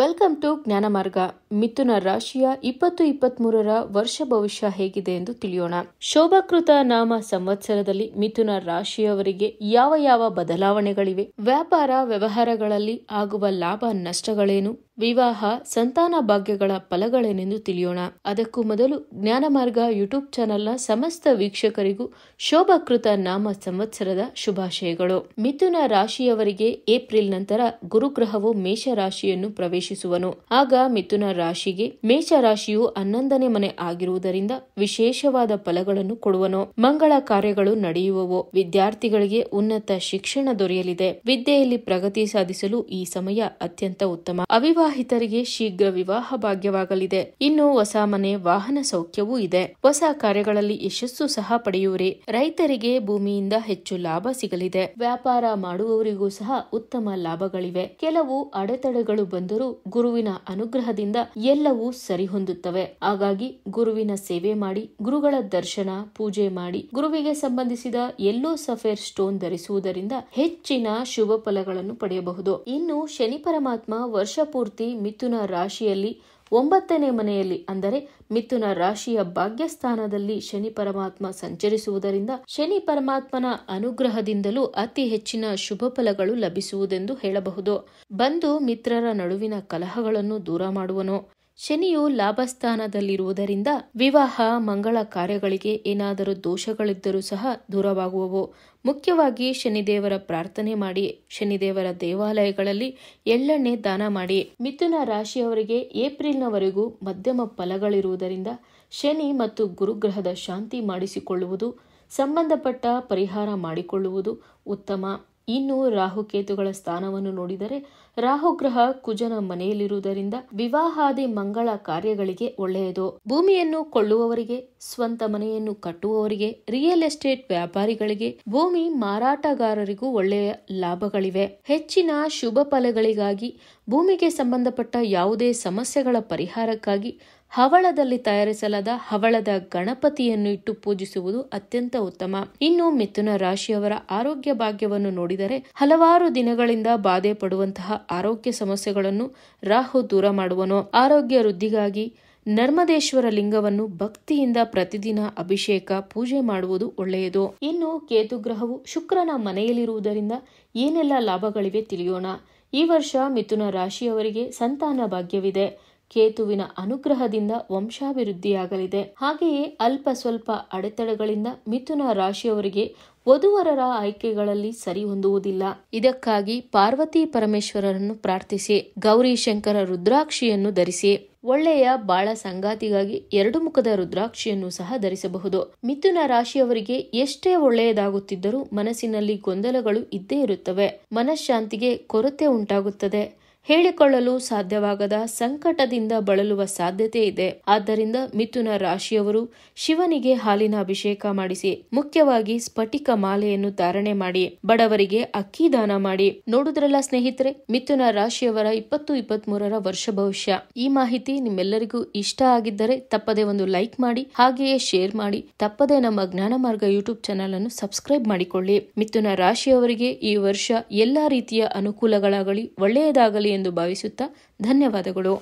welcome to ಜ್ಞಾನ ಮಾರ್ಗ ಮಿಥುನ ರಾಶಿಯ ಇಪ್ಪತ್ತು ಇಪ್ಪತ್ಮೂರರ ವರ್ಷ ಭವಿಷ್ಯ ಹೇಗಿದೆ ಎಂದು ತಿಳಿಯೋಣ ಶೋಭಾಕೃತ ನಾಮ ಸಂವತ್ಸರದಲ್ಲಿ ಮಿಥುನ ರಾಶಿಯವರಿಗೆ ಯಾವ ಯಾವ ಬದಲಾವಣೆಗಳಿವೆ ವ್ಯಾಪಾರ ವ್ಯವಹಾರಗಳಲ್ಲಿ ಆಗುವ ಲಾಭ ನಷ್ಟಗಳೇನು ವಿವಾಹ ಸಂತಾನ ಭಾಗ್ಯಗಳ ಫಲಗಳೇನೆಂದು ತಿಳಿಯೋಣ ಅದಕ್ಕೂ ಮೊದಲು ಜ್ಞಾನಮಾರ್ಗ ಯೂಟ್ಯೂಬ್ ಚಾನೆಲ್ನ ಸಮಸ್ತ ವೀಕ್ಷಕರಿಗೂ ಶೋಭಾಕೃತ ನಾಮ ಸಂವತ್ಸರದ ಶುಭಾಶಯಗಳು ಮಿಥುನ ರಾಶಿಯವರಿಗೆ ಏಪ್ರಿಲ್ ನಂತರ ಗುರುಗ್ರಹವು ಮೇಷ ರಾಶಿಯನ್ನು ಪ್ರವೇಶಿಸುವನು ಆಗ ಮಿಥುನ ರಾಶಿಗೆ ಮೇಷ ರಾಶಿಯು ಹನ್ನೊಂದನೇ ಮನೆ ಆಗಿರುವುದರಿಂದ ವಿಶೇಷವಾದ ಫಲಗಳನ್ನು ಕೊಡುವನು ಮಂಗಳ ಕಾರ್ಯಗಳು ನಡೆಯುವವು ವಿದ್ಯಾರ್ಥಿಗಳಿಗೆ ಉನ್ನತ ಶಿಕ್ಷಣ ದೊರೆಯಲಿದೆ ವಿದ್ಯೆಯಲ್ಲಿ ಪ್ರಗತಿ ಸಾಧಿಸಲು ಈ ಸಮಯ ಅತ್ಯಂತ ಉತ್ತಮ ಅವಿವಾಹ ವಿವಾಹಿತರಿಗೆ ಶೀಘ್ರ ವಿವಾಹ ಭಾಗ್ಯವಾಗಲಿದೆ ಇನ್ನು ಹೊಸ ಮನೆ ವಾಹನ ಸೌಖ್ಯವೂ ಇದೆ ಹೊಸ ಕಾರ್ಯಗಳಲ್ಲಿ ಯಶಸ್ಸು ಸಹ ಪಡೆಯುವರೆ ರೈತರಿಗೆ ಭೂಮಿಯಿಂದ ಹೆಚ್ಚು ಲಾಭ ಸಿಗಲಿದೆ ವ್ಯಾಪಾರ ಮಾಡುವವರಿಗೂ ಸಹ ಉತ್ತಮ ಲಾಭಗಳಿವೆ ಕೆಲವು ಅಡೆತಡೆಗಳು ಬಂದರೂ ಗುರುವಿನ ಅನುಗ್ರಹದಿಂದ ಎಲ್ಲವೂ ಸರಿಹೊಂದುತ್ತವೆ ಹಾಗಾಗಿ ಗುರುವಿನ ಸೇವೆ ಮಾಡಿ ಗುರುಗಳ ದರ್ಶನ ಪೂಜೆ ಮಾಡಿ ಗುರುವಿಗೆ ಸಂಬಂಧಿಸಿದ ಎಲ್ಲೋ ಸಫೇರ್ ಸ್ಟೋನ್ ಧರಿಸುವುದರಿಂದ ಹೆಚ್ಚಿನ ಶುಭ ಫಲಗಳನ್ನು ಪಡೆಯಬಹುದು ಇನ್ನು ಶನಿ ಪರಮಾತ್ಮ ವರ್ಷ ಪೂರ್ತಿ ಮಿಥುನ ರಾಶಿಯಲ್ಲಿ ಒಂಬತ್ತನೇ ಮನೆಯಲ್ಲಿ ಅಂದರೆ ಮಿಥುನ ರಾಶಿಯ ಭಾಗ್ಯಸ್ಥಾನದಲ್ಲಿ ಶನಿ ಪರಮಾತ್ಮ ಸಂಚರಿಸುವುದರಿಂದ ಶನಿ ಪರಮಾತ್ಮನ ಅನುಗ್ರಹದಿಂದಲೂ ಅತಿ ಹೆಚ್ಚಿನ ಶುಭ ಫಲಗಳು ಲಭಿಸುವುದೆಂದು ಹೇಳಬಹುದು ಬಂದು ಮಿತ್ರರ ನಡುವಿನ ಕಲಹಗಳನ್ನು ದೂರ ಮಾಡುವನು ಶನಿಯು ಲಾಭಸ್ಥಾನದಲ್ಲಿರುವುದರಿಂದ ವಿವಾಹ ಮಂಗಳ ಕಾರ್ಯಗಳಿಗೆ ಏನಾದರೂ ದೋಷಗಳಿದ್ದರೂ ಸಹ ದೂರವಾಗುವವು ಮುಖ್ಯವಾಗಿ ಶನಿದೇವರ ಪ್ರಾರ್ಥನೆ ಮಾಡಿ ಶನಿದೇವರ ದೇವಾಲಯಗಳಲ್ಲಿ ಎಳ್ಳೆಣ್ಣೆ ದಾನ ಮಾಡಿ ಮಿಥುನ ರಾಶಿಯವರಿಗೆ ಏಪ್ರಿಲ್ನವರೆಗೂ ಮಧ್ಯಮ ಫಲಗಳಿರುವುದರಿಂದ ಶನಿ ಮತ್ತು ಗುರುಗ್ರಹದ ಶಾಂತಿ ಮಾಡಿಸಿಕೊಳ್ಳುವುದು ಸಂಬಂಧಪಟ್ಟ ಪರಿಹಾರ ಮಾಡಿಕೊಳ್ಳುವುದು ಉತ್ತಮ ಇನ್ನು ರಾಹುಕೇತುಗಳ ಸ್ಥಾನವನ್ನು ನೋಡಿದರೆ ರಾಹುಗ್ರಹ ಕುಜನ ಮನೆಯಲ್ಲಿರುವುದರಿಂದ ವಿವಾಹಾದಿ ಮಂಗಳ ಕಾರ್ಯಗಳಿಗೆ ಒಳ್ಳೆಯದು ಭೂಮಿಯನ್ನು ಕೊಳ್ಳುವವರಿಗೆ ಸ್ವಂತ ಮನೆಯನ್ನು ಕಟ್ಟುವವರಿಗೆ ರಿಯಲ್ ಎಸ್ಟೇಟ್ ವ್ಯಾಪಾರಿಗಳಿಗೆ ಭೂಮಿ ಮಾರಾಟಗಾರರಿಗೂ ಒಳ್ಳೆಯ ಲಾಭಗಳಿವೆ ಹೆಚ್ಚಿನ ಶುಭ ಫಲಗಳಿಗಾಗಿ ಭೂಮಿಗೆ ಸಂಬಂಧಪಟ್ಟ ಯಾವುದೇ ಸಮಸ್ಯೆಗಳ ಪರಿಹಾರಕ್ಕಾಗಿ ಹವಳದಲ್ಲಿ ತಯಾರಿಸಲಾದ ಹವಳದ ಗಣಪತಿಯನ್ನು ಇಟ್ಟು ಪೂಜಿಸುವುದು ಅತ್ಯಂತ ಉತ್ತಮ ಇನ್ನು ಮಿಥುನ ರಾಶಿಯವರ ಆರೋಗ್ಯ ಭಾಗ್ಯವನ್ನು ನೋಡಿದರೆ ಹಲವಾರು ದಿನಗಳಿಂದ ಬಾಧೆ ಪಡುವಂತಹ ಆರೋಗ್ಯ ಸಮಸ್ಯೆಗಳನ್ನು ರಾಹು ದೂರ ಮಾಡುವನು ಆರೋಗ್ಯ ವೃದ್ಧಿಗಾಗಿ ನರ್ಮದೇಶ್ವರ ಲಿಂಗವನ್ನು ಭಕ್ತಿಯಿಂದ ಪ್ರತಿದಿನ ಅಭಿಷೇಕ ಪೂಜೆ ಮಾಡುವುದು ಒಳ್ಳೆಯದು ಇನ್ನು ಕೇತುಗ್ರಹವು ಶುಕ್ರನ ಮನೆಯಲ್ಲಿರುವುದರಿಂದ ಏನೆಲ್ಲ ಲಾಭಗಳಿವೆ ತಿಳಿಯೋಣ ಈ ವರ್ಷ ಮಿಥುನ ರಾಶಿಯವರಿಗೆ ಸಂತಾನ ಭಾಗ್ಯವಿದೆ ಕೇತುವಿನ ಅನುಗ್ರಹದಿಂದ ವಂಶಾಭಿವೃದ್ಧಿಯಾಗಲಿದೆ ಹಾಗೆಯೇ ಅಲ್ಪ ಸ್ವಲ್ಪ ಅಡೆತಡೆಗಳಿಂದ ಮಿಥುನ ರಾಶಿಯವರಿಗೆ ವಧುವರರ ಆಯ್ಕೆಗಳಲ್ಲಿ ಸರಿ ಹೊಂದುವುದಿಲ್ಲ ಇದಕ್ಕಾಗಿ ಪಾರ್ವತಿ ಪರಮೇಶ್ವರರನ್ನು ಪ್ರಾರ್ಥಿಸಿ ಗೌರಿ ಶಂಕರ ರುದ್ರಾಕ್ಷಿಯನ್ನು ಧರಿಸಿ ಒಳ್ಳೆಯ ಬಾಳ ಸಂಗಾತಿಗಾಗಿ ಎರಡು ಮುಖದ ರುದ್ರಾಕ್ಷಿಯನ್ನು ಸಹ ಧರಿಸಬಹುದು ಮಿಥುನ ರಾಶಿಯವರಿಗೆ ಎಷ್ಟೇ ಒಳ್ಳೆಯದಾಗುತ್ತಿದ್ದರೂ ಮನಸ್ಸಿನಲ್ಲಿ ಗೊಂದಲಗಳು ಇದ್ದೇ ಇರುತ್ತವೆ ಮನಃಶಾಂತಿಗೆ ಕೊರತೆ ಉಂಟಾಗುತ್ತದೆ ಹೇಳಿಕೊಳ್ಳಲು ಸಾಧ್ಯವಾಗದ ಸಂಕಟದಿಂದ ಬಳಲುವ ಸಾಧ್ಯತೆ ಇದೆ ಆದ್ದರಿಂದ ಮಿಥುನ ರಾಶಿಯವರು ಶಿವನಿಗೆ ಹಾಲಿನ ಅಭಿಷೇಕ ಮಾಡಿಸಿ ಮುಖ್ಯವಾಗಿ ಸ್ಫಟಿಕ ಮಾಲೆಯನ್ನು ಧಾರಣೆ ಮಾಡಿ ಬಡವರಿಗೆ ಅಕ್ಕಿ ದಾನ ಮಾಡಿ ನೋಡುದ್ರಲ್ಲ ಸ್ನೇಹಿತರೆ ಮಿಥುನ ರಾಶಿಯವರ ಇಪ್ಪತ್ತು ಇಪ್ಪತ್ತ್ ಮೂರರ ವರ್ಷ ಭವಿಷ್ಯ ಈ ಮಾಹಿತಿ ನಿಮ್ಮೆಲ್ಲರಿಗೂ ಇಷ್ಟ ಆಗಿದ್ದರೆ ತಪ್ಪದೆ ಒಂದು ಲೈಕ್ ಮಾಡಿ ಹಾಗೆಯೇ ಶೇರ್ ಮಾಡಿ ತಪ್ಪದೆ ನಮ್ಮ ಜ್ಞಾನ ಮಾರ್ಗ ಯೂಟ್ಯೂಬ್ ಚಾನಲ್ ಅನ್ನು ಸಬ್ಸ್ಕ್ರೈಬ್ ಮಾಡಿಕೊಳ್ಳಿ ಮಿಥುನ ರಾಶಿಯವರಿಗೆ ಈ ವರ್ಷ ಎಲ್ಲಾ ರೀತಿಯ ಅನುಕೂಲಗಳಾಗಲಿ ಒಳ್ಳೆಯದಾಗಲಿ ಎಂದು ಭಾವಿಸುತ್ತಾ ಧನ್ಯವಾದಗಳು